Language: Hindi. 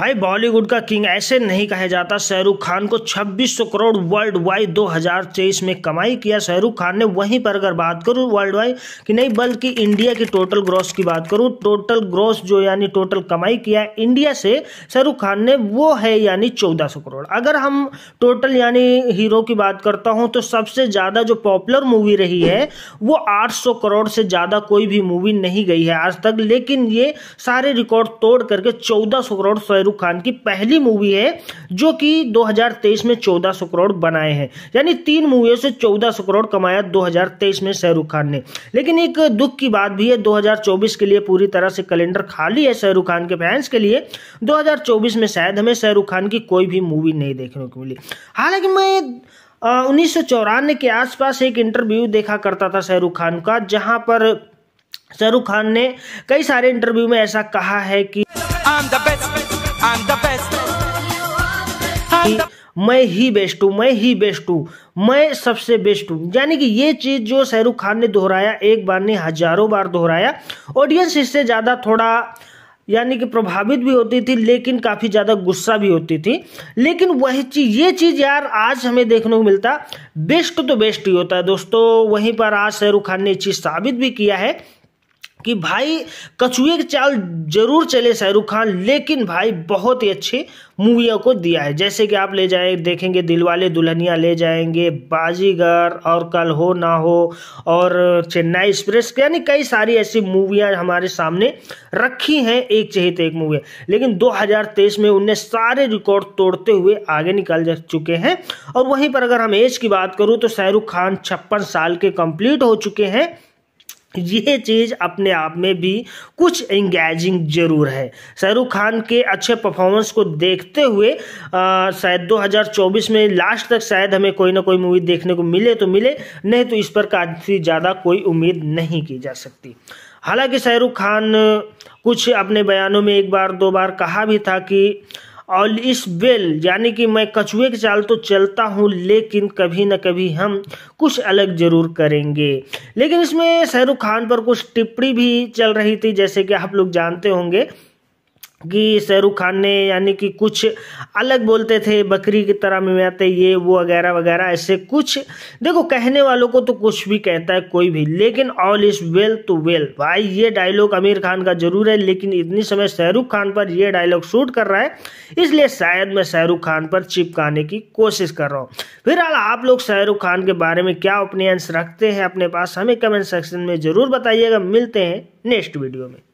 भाई बॉलीवुड का किंग ऐसे नहीं कहा जाता शाहरुख खान को 2600 करोड़ वर्ल्ड वाइड 2023 में कमाई किया शाहरुख खान ने वहीं पर अगर बात करूँ वर्ल्ड वाइड की नहीं बल्कि इंडिया की टोटल ग्रॉस की बात करूँ टोटल ग्रॉस जो यानी टोटल कमाई किया इंडिया से शाहरुख खान ने वो है यानी 1400 करोड़ अगर हम टोटल यानी हीरो की बात करता हूँ तो सबसे ज़्यादा जो पॉपुलर मूवी रही है वो आठ करोड़ से ज़्यादा कोई भी मूवी नहीं गई है आज तक लेकिन ये सारे रिकॉर्ड तोड़ करके चौदह करोड़ शाहरुख शाहरुख खान की पहली मूवी है जो कि 2023 में 1400 करोड़ बनाए हैं यानी तीन मूवियों से 1400 करोड़ कमाया 2023 में शाहरुख खान ने लेकिन एक दुख की बात भी है 2024 के लिए पूरी तरह से कैलेंडर खाली है शाहरुख खान के फैंस के लिए 2024 में शायद हमें शाहरुख खान की कोई भी मूवी नहीं देखने को मिली हालांकि मैं उन्नीस के आसपास एक इंटरव्यू देखा करता था शाहरुख खान का जहां पर शाहरुख खान ने कई सारे इंटरव्यू में ऐसा कहा है कि I'm the best, best. I'm the best. मैं ही बेस्ट हूँ मैं ही बेस्ट हूँ मैं सबसे बेस्ट हूँ यानी कि ये चीज़ जो शाहरुख खान ने दोहराया एक बार ने हजारों बार दोहराया ऑडियंस इससे ज़्यादा थोड़ा यानी कि प्रभावित भी होती थी लेकिन काफ़ी ज़्यादा गुस्सा भी होती थी लेकिन वही चीज़ ये चीज़ यार आज हमें देखने को मिलता बेस्ट तो बेस्ट ही होता है दोस्तों वहीं पर आज शाहरुख खान ने चीज़ साबित भी किया है कि भाई कछुए के चाल जरूर चले शाहरुख खान लेकिन भाई बहुत ही अच्छे मूवियों को दिया है जैसे कि आप ले जाए देखेंगे दिलवाले दुल्हनिया ले जाएंगे बाजीगर और कल हो ना हो और चेन्नई एक्सप्रेस यानी कई सारी ऐसी मूवियाँ हमारे सामने रखी हैं एक चहित एक मूवी लेकिन 2023 में उनने सारे रिकॉर्ड तोड़ते हुए आगे निकल जा चुके हैं और वहीं पर अगर हम एज की बात करूँ तो शाहरुख खान छप्पन साल के कम्प्लीट हो चुके हैं यह चीज़ अपने आप में भी कुछ इंगेजिंग जरूर है शाहरुख खान के अच्छे परफॉर्मेंस को देखते हुए शायद 2024 में लास्ट तक शायद हमें कोई ना कोई मूवी देखने को मिले तो मिले नहीं तो इस पर काफ़ी ज़्यादा कोई उम्मीद नहीं की जा सकती हालांकि शाहरुख खान कुछ अपने बयानों में एक बार दो बार कहा भी था कि और इस बेल यानी कि मैं कछुए के चाल तो चलता हूँ लेकिन कभी ना कभी हम कुछ अलग ज़रूर करेंगे लेकिन इसमें शाहरुख खान पर कुछ टिप्पणी भी चल रही थी जैसे कि आप लोग जानते होंगे कि शाहरुख खान ने यानी कि कुछ अलग बोलते थे बकरी की तरह में आते ये वो वगैरह वगैरह ऐसे कुछ देखो कहने वालों को तो कुछ भी कहता है कोई भी लेकिन all is well to well भाई ये डायलॉग आमिर खान का जरूर है लेकिन इतनी समय शाहरुख खान पर यह डायलॉग शूट कर रहा है इसलिए शायद मैं शाहरुख खान पर चिपकाने की कोशिश कर रहा हूँ फिलहाल आप लोग शाहरुख खान के बारे में क्या ओपिनियंस रखते हैं अपने पास हमें कमेंट सेक्शन में ज़रूर बताइएगा मिलते हैं नेक्स्ट वीडियो में